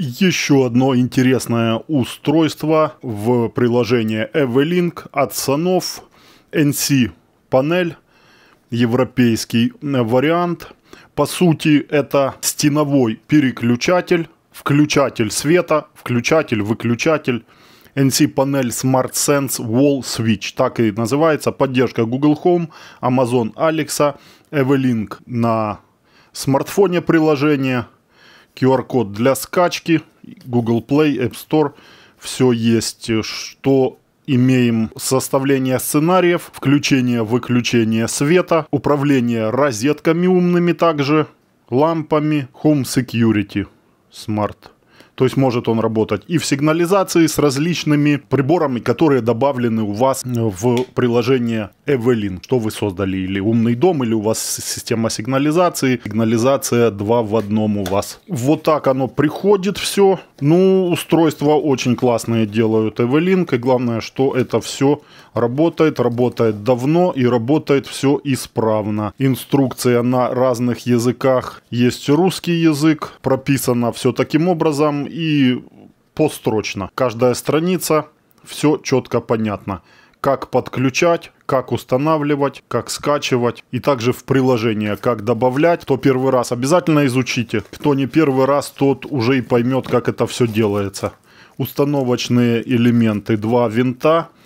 Еще одно интересное устройство в приложении Evelink от Sanov NC панель, европейский э, вариант. По сути, это стеновой переключатель, включатель света, включатель, выключатель. NC-панель Smart Sense Wall Switch. Так и называется. Поддержка Google Home, Amazon Alexa, Evelink на смартфоне приложение – QR-код для скачки, Google Play, App Store, все есть, что имеем составление сценариев, включение-выключение света, управление розетками умными также, лампами, Home Security, Smart. То есть может он работать и в сигнализации с различными приборами, которые добавлены у вас в приложение Evelyn, что вы создали, или умный дом, или у вас система сигнализации, сигнализация 2 в одном у вас. Вот так оно приходит все. Ну, устройство очень классное делают Evelyn, и главное, что это все Работает, работает давно и работает все исправно. Инструкция на разных языках. Есть русский язык, прописано все таким образом и построчно. Каждая страница, все четко понятно. Как подключать, как устанавливать, как скачивать и также в приложение, как добавлять. Кто первый раз, обязательно изучите. Кто не первый раз, тот уже и поймет, как это все делается. Установочные элементы, два винта –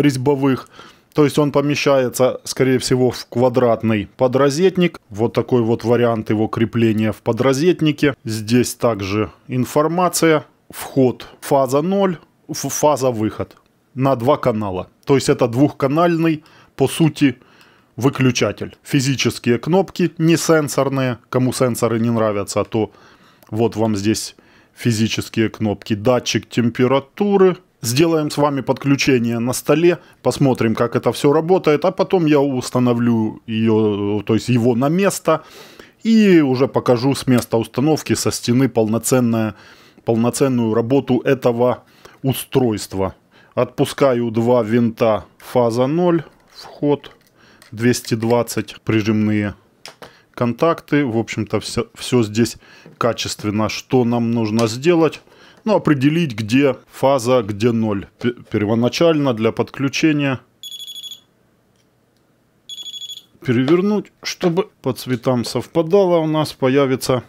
резьбовых. То есть он помещается, скорее всего, в квадратный подрозетник. Вот такой вот вариант его крепления в подрозетнике. Здесь также информация. Вход фаза 0, фаза выход на два канала. То есть это двухканальный, по сути, выключатель. Физические кнопки, не сенсорные. Кому сенсоры не нравятся, то вот вам здесь физические кнопки. Датчик температуры, Сделаем с вами подключение на столе, посмотрим, как это все работает, а потом я установлю ее, то есть его на место и уже покажу с места установки со стены полноценное, полноценную работу этого устройства. Отпускаю два винта фаза 0, вход 220 прижимные контакты. В общем-то все, все здесь качественно. Что нам нужно сделать? ну, определить, где фаза, где ноль. Первоначально для подключения перевернуть, чтобы по цветам совпадало, у нас появится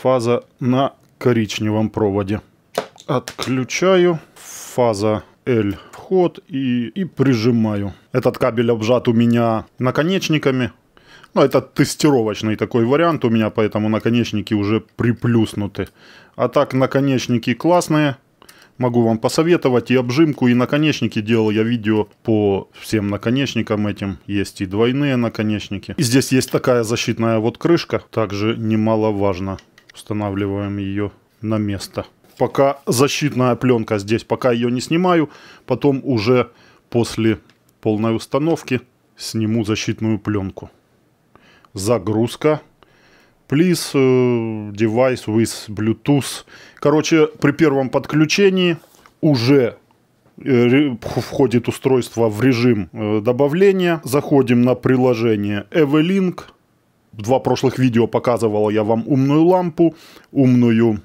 фаза на коричневом проводе. Отключаю. Фаза L вход и, и прижимаю. Этот кабель обжат у меня наконечниками. Ну, это тестировочный такой вариант у меня, поэтому наконечники уже приплюснуты. А так, наконечники классные. Могу вам посоветовать и обжимку, и наконечники. Делал я видео по всем наконечникам этим. Есть и двойные наконечники. И здесь есть такая защитная вот крышка. Также немаловажно. Устанавливаем ее на место. Пока защитная пленка здесь, пока ее не снимаю. Потом уже после полной установки сниму защитную пленку загрузка. Please device э, with Bluetooth. Короче, при первом подключении уже э, входит устройство в режим э, добавления. Заходим на приложение Evelink. Два прошлых видео показывала я вам умную лампу, умную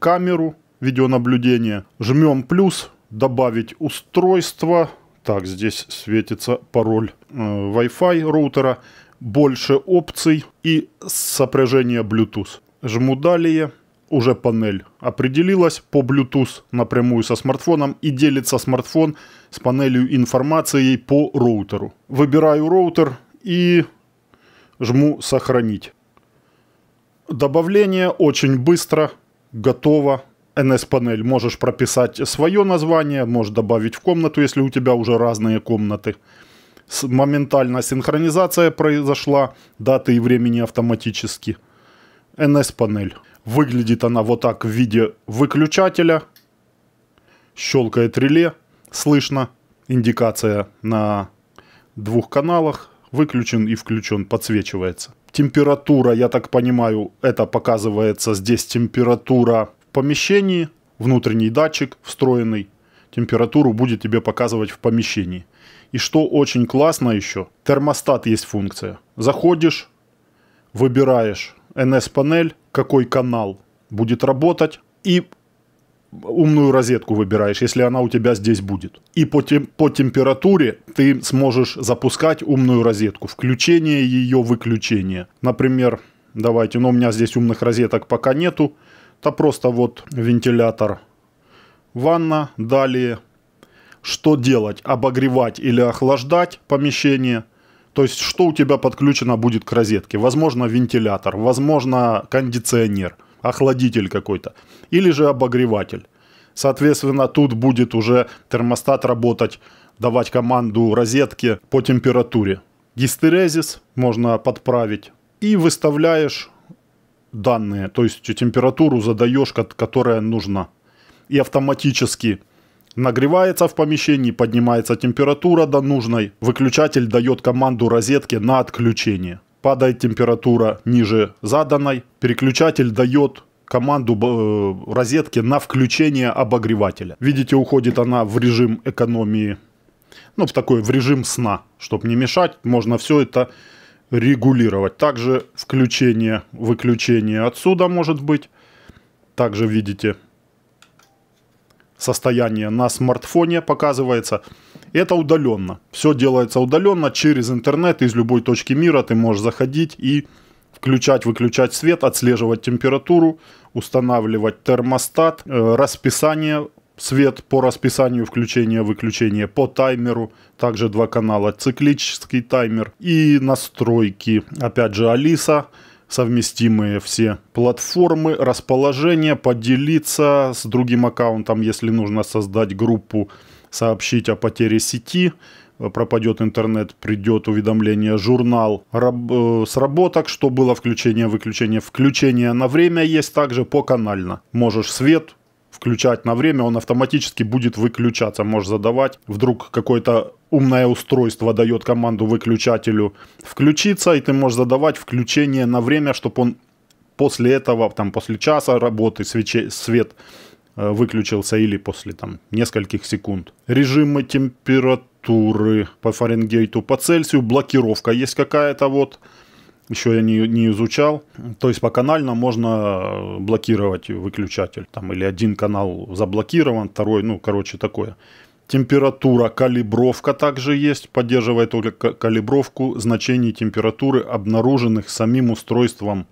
камеру видеонаблюдения. Жмем плюс, добавить устройство. Так, здесь светится пароль э, Wi-Fi роутера больше опций и сопряжение Bluetooth. Жму «Далее» уже панель определилась по Bluetooth напрямую со смартфоном и делится смартфон с панелью информацией по роутеру. Выбираю роутер и жму «Сохранить». Добавление очень быстро, готово. NS-панель можешь прописать свое название, можешь добавить в комнату, если у тебя уже разные комнаты моментальная синхронизация произошла даты и времени автоматически. NS-панель. Выглядит она вот так в виде выключателя. Щелкает реле. Слышно индикация на двух каналах. Выключен и включен, подсвечивается. Температура, я так понимаю, это показывается здесь температура в помещении. Внутренний датчик встроенный температуру будет тебе показывать в помещении. И что очень классно еще, термостат есть функция. Заходишь, выбираешь NS-панель, какой канал будет работать, и умную розетку выбираешь, если она у тебя здесь будет. И по, тем, по температуре ты сможешь запускать умную розетку, включение ее, выключение. Например, давайте, но ну, у меня здесь умных розеток пока нету, то просто вот вентилятор ванна, далее что делать, обогревать или охлаждать помещение. То есть, что у тебя подключено будет к розетке. Возможно, вентилятор, возможно, кондиционер, охладитель какой-то. Или же обогреватель. Соответственно, тут будет уже термостат работать, давать команду розетке по температуре. Гистерезис можно подправить. И выставляешь данные, то есть температуру задаешь, которая нужна. И автоматически Нагревается в помещении, поднимается температура до нужной. Выключатель дает команду розетке на отключение. Падает температура ниже заданной. Переключатель дает команду э, розетки на включение обогревателя. Видите, уходит она в режим экономии, ну, в такой, в режим сна. Чтобы не мешать, можно все это регулировать. Также включение, выключение отсюда может быть. Также видите, состояние на смартфоне показывается. Это удаленно. Все делается удаленно через интернет из любой точки мира. Ты можешь заходить и включать, выключать свет, отслеживать температуру, устанавливать термостат, э, расписание, свет по расписанию включения, выключения по таймеру, также два канала, циклический таймер и настройки. Опять же, Алиса, совместимые все платформы, расположение, поделиться с другим аккаунтом, если нужно создать группу, сообщить о потере сети, э, пропадет интернет, придет уведомление, журнал раб, э, сработок, что было включение, выключение, включение на время есть также поканально. Можешь свет включать на время, он автоматически будет выключаться. Можешь задавать, вдруг какой-то умное устройство дает команду выключателю включиться, и ты можешь задавать включение на время, чтобы он после этого, там, после часа работы свече, свет э, выключился или после там нескольких секунд. Режимы температуры по Фаренгейту, по Цельсию, блокировка есть какая-то вот. Еще я не, не изучал. То есть по канально можно э, блокировать выключатель. Там, или один канал заблокирован, второй, ну, короче, такое. Температура, калибровка также есть, поддерживает только калибровку значений температуры, обнаруженных самим устройством,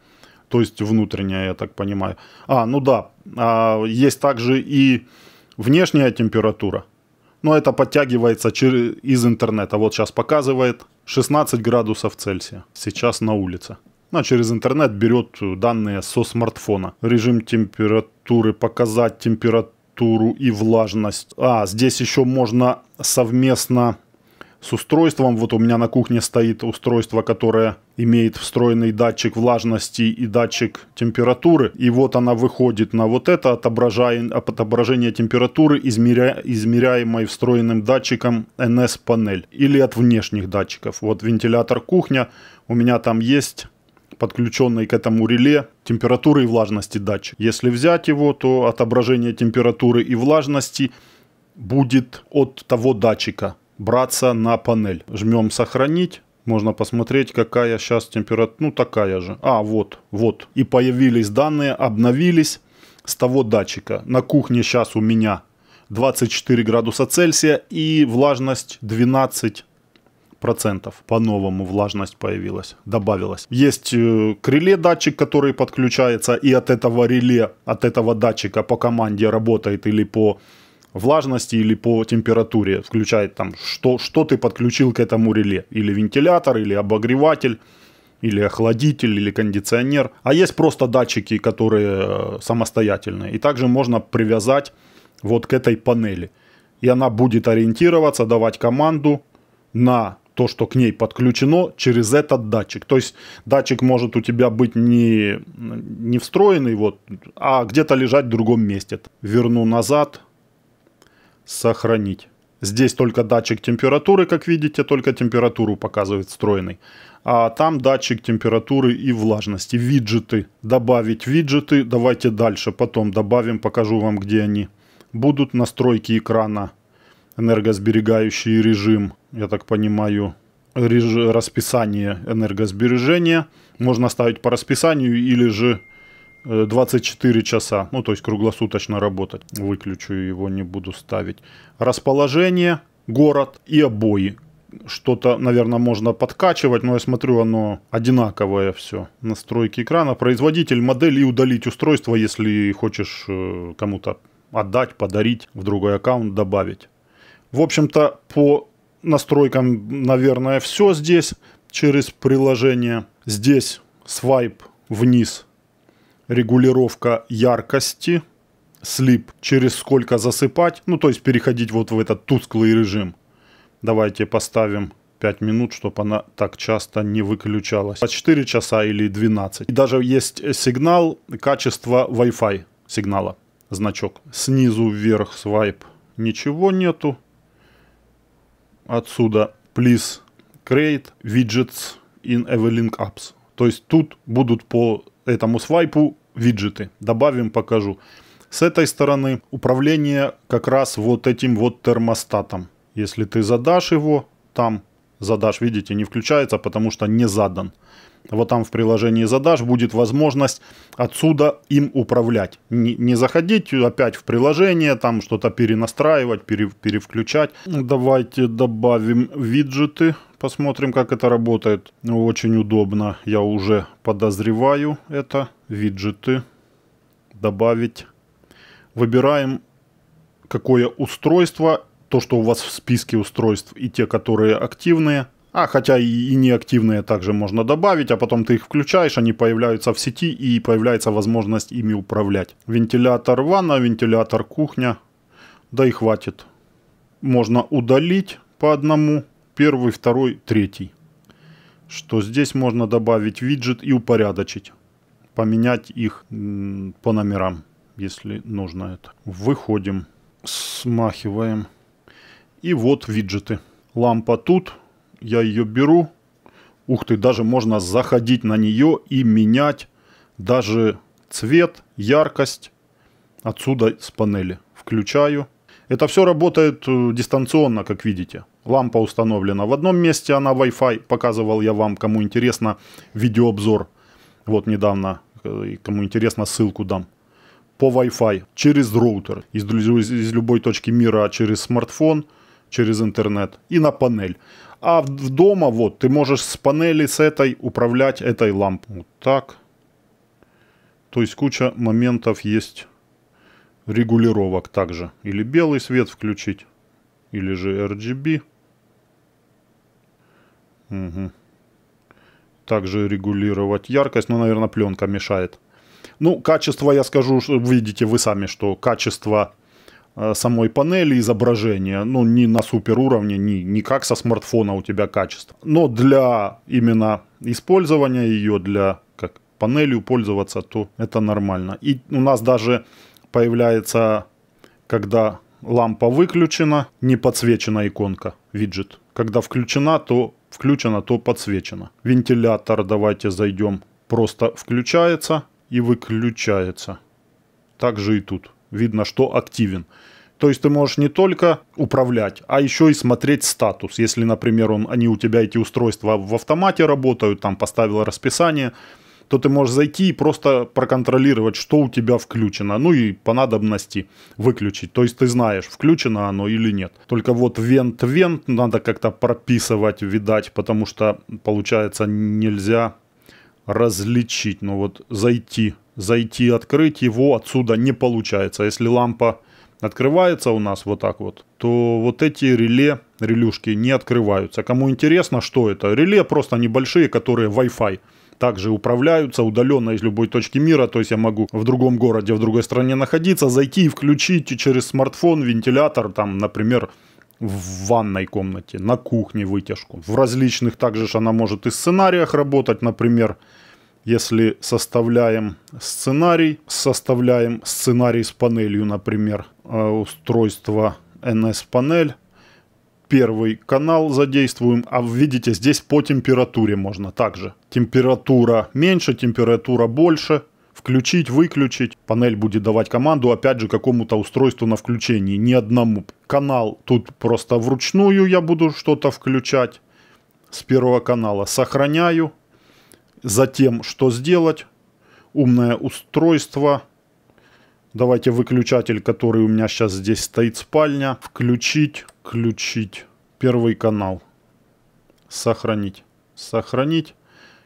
то есть внутренняя, я так понимаю. А, ну да, а, есть также и внешняя температура, но это подтягивается через, из интернета. Вот сейчас показывает 16 градусов Цельсия, сейчас на улице. Ну, а через интернет берет данные со смартфона. Режим температуры, показать температуру температуру и влажность. А, здесь еще можно совместно с устройством. Вот у меня на кухне стоит устройство, которое имеет встроенный датчик влажности и датчик температуры. И вот она выходит на вот это отображение температуры, измеря... измеряемой встроенным датчиком NS-панель или от внешних датчиков. Вот вентилятор кухня, у меня там есть подключенный к этому реле температуры и влажности датчик. Если взять его, то отображение температуры и влажности будет от того датчика браться на панель. Жмем «Сохранить». Можно посмотреть, какая сейчас температура. Ну, такая же. А, вот, вот. И появились данные, обновились с того датчика. На кухне сейчас у меня 24 градуса Цельсия и влажность 12 процентов по-новому влажность появилась, добавилась. Есть э, к реле датчик, который подключается, и от этого реле, от этого датчика по команде работает или по влажности или по температуре, включает там, что, что ты подключил к этому реле, или вентилятор, или обогреватель, или охладитель, или кондиционер. А есть просто датчики, которые э, самостоятельные. И также можно привязать вот к этой панели. И она будет ориентироваться, давать команду на то, что к ней подключено, через этот датчик. То есть датчик может у тебя быть не, не встроенный, вот, а где-то лежать в другом месте. Верну назад, сохранить. Здесь только датчик температуры, как видите, только температуру показывает встроенный. А там датчик температуры и влажности. Виджеты. Добавить виджеты. Давайте дальше. Потом добавим, покажу вам, где они будут. Настройки экрана энергосберегающий режим, я так понимаю, реж... расписание энергосбережения. Можно ставить по расписанию или же 24 э, часа, ну то есть круглосуточно работать. Выключу его, не буду ставить. Расположение, город и обои. Что-то, наверное, можно подкачивать, но я смотрю, оно одинаковое все. Настройки экрана, производитель, модель и удалить устройство, если хочешь э, кому-то отдать, подарить, в другой аккаунт добавить. В общем-то, по настройкам, наверное, все здесь через приложение. Здесь свайп вниз, регулировка яркости, слип, через сколько засыпать, ну то есть переходить вот в этот тусклый режим. Давайте поставим 5 минут, чтобы она так часто не выключалась. А 4 часа или 12. И даже есть сигнал качества Wi-Fi сигнала, значок. Снизу вверх свайп ничего нету отсюда please create widgets in Everlink apps. То есть тут будут по этому свайпу виджеты. Добавим, покажу. С этой стороны управление как раз вот этим вот термостатом. Если ты задашь его там, задаж, видите, не включается, потому что не задан. Вот там в приложении задаж будет возможность отсюда им управлять. Не, не заходить опять в приложение, там что-то перенастраивать, пере, перевключать. Давайте добавим виджеты, посмотрим, как это работает. Очень удобно, я уже подозреваю это. Виджеты добавить. Выбираем, какое устройство то, что у вас в списке устройств и те, которые активные. А хотя и, неактивные также можно добавить, а потом ты их включаешь, они появляются в сети и появляется возможность ими управлять. Вентилятор ванна, вентилятор кухня. Да и хватит. Можно удалить по одному. Первый, второй, третий. Что здесь можно добавить виджет и упорядочить. Поменять их по номерам, если нужно это. Выходим. Смахиваем и вот виджеты. Лампа тут, я ее беру. Ух ты, даже можно заходить на нее и менять даже цвет, яркость отсюда с панели. Включаю. Это все работает э, дистанционно, как видите. Лампа установлена в одном месте, она Wi-Fi. Показывал я вам, кому интересно, видеообзор. Вот недавно, э, кому интересно, ссылку дам. По Wi-Fi, через роутер, из, из любой точки мира, через смартфон – через интернет и на панель. А в дома вот ты можешь с панели с этой управлять этой лампой. Вот так. То есть куча моментов есть регулировок также. Или белый свет включить, или же RGB. Угу. Также регулировать яркость, но, ну, наверное, пленка мешает. Ну, качество я скажу, видите вы сами, что качество Э, самой панели изображения, ну, не на супер уровне, не, не как со смартфона у тебя качество. Но для именно использования ее, для как панелью пользоваться, то это нормально. И у нас даже появляется, когда лампа выключена, не подсвечена иконка, виджет. Когда включена, то включена, то подсвечена. Вентилятор, давайте зайдем, просто включается и выключается. Так же и тут видно, что активен. То есть ты можешь не только управлять, а еще и смотреть статус. Если, например, он, они у тебя эти устройства в автомате работают, там поставил расписание, то ты можешь зайти и просто проконтролировать, что у тебя включено. Ну и по надобности выключить. То есть ты знаешь, включено оно или нет. Только вот вент-вент надо как-то прописывать, видать, потому что, получается, нельзя различить. Но вот зайти зайти, открыть его отсюда не получается. Если лампа открывается у нас вот так вот, то вот эти реле, релюшки не открываются. Кому интересно, что это? Реле просто небольшие, которые Wi-Fi также управляются удаленно из любой точки мира. То есть я могу в другом городе, в другой стране находиться, зайти и включить через смартфон вентилятор, там, например, в ванной комнате, на кухне вытяжку. В различных также же она может и сценариях работать, например, если составляем сценарий, составляем сценарий с панелью, например, э, устройство NS-панель, первый канал задействуем, а видите, здесь по температуре можно также. Температура меньше, температура больше, включить, выключить. Панель будет давать команду, опять же, какому-то устройству на включении, не одному. Канал тут просто вручную я буду что-то включать с первого канала. Сохраняю, Затем, что сделать? Умное устройство. Давайте выключатель, который у меня сейчас здесь стоит, спальня. Включить, включить. Первый канал. Сохранить, сохранить.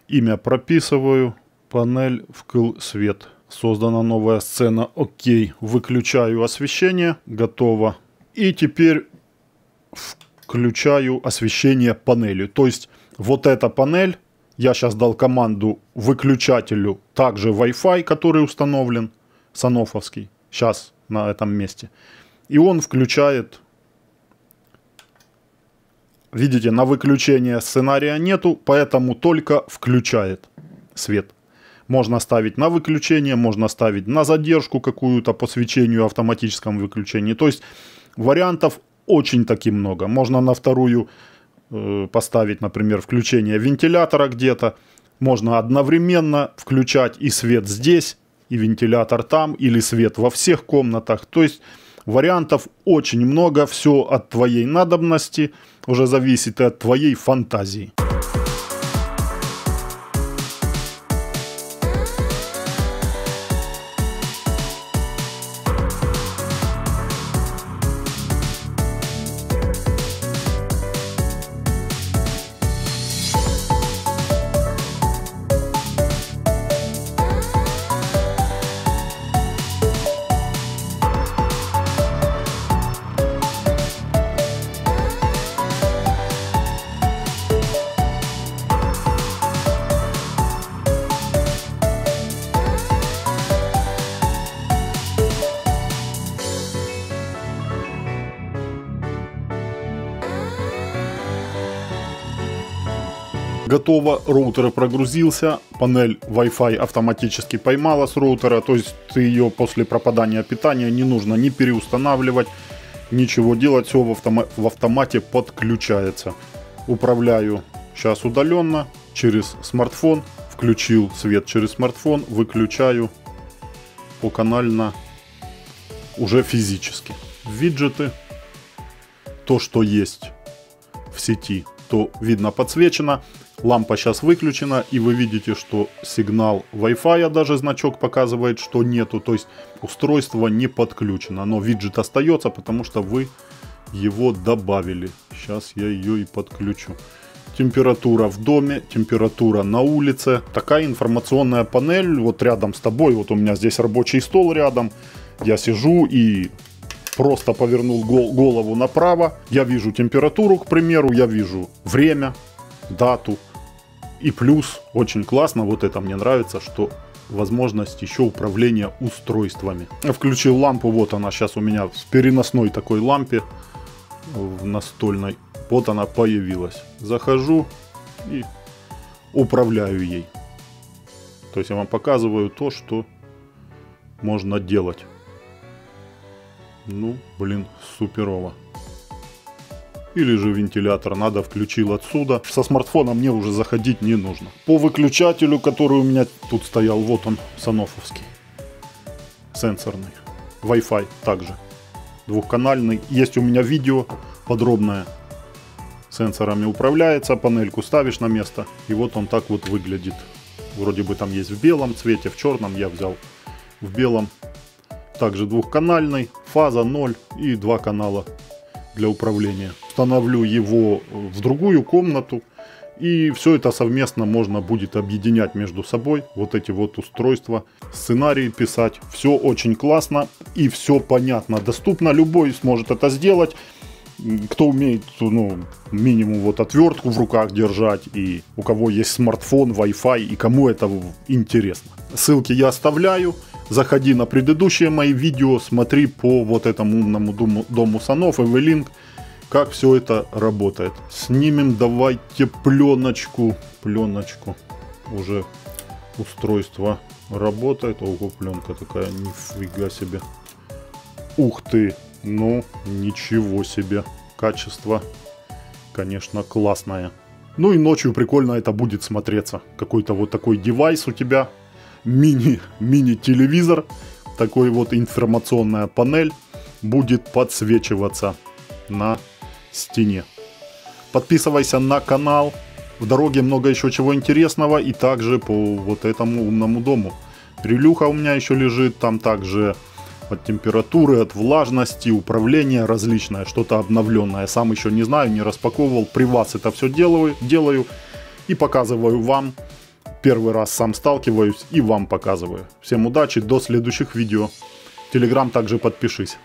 Имя прописываю. Панель вкл свет. Создана новая сцена. Окей. Выключаю освещение. Готово. И теперь включаю освещение панели. То есть вот эта панель я сейчас дал команду выключателю также Wi-Fi, который установлен, санофовский, сейчас на этом месте. И он включает, видите, на выключение сценария нету, поэтому только включает свет. Можно ставить на выключение, можно ставить на задержку какую-то по свечению автоматическом выключении. То есть вариантов очень таки много. Можно на вторую Э, поставить, например, включение вентилятора где-то. Можно одновременно включать и свет здесь, и вентилятор там, или свет во всех комнатах. То есть вариантов очень много, все от твоей надобности, уже зависит и от твоей фантазии. готово, роутер прогрузился, панель Wi-Fi автоматически поймала с роутера, то есть ты ее после пропадания питания не нужно ни переустанавливать, ничего делать, все в, автома в автомате подключается. Управляю сейчас удаленно через смартфон, включил свет через смартфон, выключаю по канально уже физически. Виджеты, то что есть в сети, то видно подсвечено. Лампа сейчас выключена, и вы видите, что сигнал Wi-Fi, а даже значок показывает, что нету. То есть устройство не подключено, но виджет остается, потому что вы его добавили. Сейчас я ее и подключу. Температура в доме, температура на улице. Такая информационная панель вот рядом с тобой. Вот у меня здесь рабочий стол рядом. Я сижу и просто повернул голову направо. Я вижу температуру, к примеру, я вижу время, дату, и плюс, очень классно, вот это мне нравится, что возможность еще управления устройствами. Я включил лампу, вот она сейчас у меня в переносной такой лампе, в настольной. Вот она появилась. Захожу и управляю ей. То есть я вам показываю то, что можно делать. Ну, блин, суперово или же вентилятор надо включил отсюда. Со смартфона мне уже заходить не нужно. По выключателю, который у меня тут стоял, вот он, санововский Сенсорный. Wi-Fi также. Двухканальный. Есть у меня видео подробное. Сенсорами управляется, панельку ставишь на место. И вот он так вот выглядит. Вроде бы там есть в белом цвете, в черном я взял в белом. Также двухканальный, фаза 0 и два канала для управления установлю его в другую комнату. И все это совместно можно будет объединять между собой, вот эти вот устройства, сценарии писать. Все очень классно и все понятно, доступно, любой сможет это сделать. Кто умеет, ну, минимум вот отвертку в руках держать, и у кого есть смартфон, Wi-Fi, и кому это интересно. Ссылки я оставляю. Заходи на предыдущие мои видео, смотри по вот этому умному дому, дому Санов, Эвелинг как все это работает. Снимем давайте пленочку. Пленочку. Уже устройство работает. Ого, пленка такая, нифига себе. Ух ты, ну ничего себе. Качество, конечно, классное. Ну и ночью прикольно это будет смотреться. Какой-то вот такой девайс у тебя. Мини, мини-телевизор. Такой вот информационная панель будет подсвечиваться на стене. Подписывайся на канал. В дороге много еще чего интересного и также по вот этому умному дому. Релюха у меня еще лежит, там также от температуры, от влажности, управление различное, что-то обновленное. Сам еще не знаю, не распаковывал. При вас это все делаю, делаю и показываю вам. Первый раз сам сталкиваюсь и вам показываю. Всем удачи, до следующих видео. Телеграм также подпишись.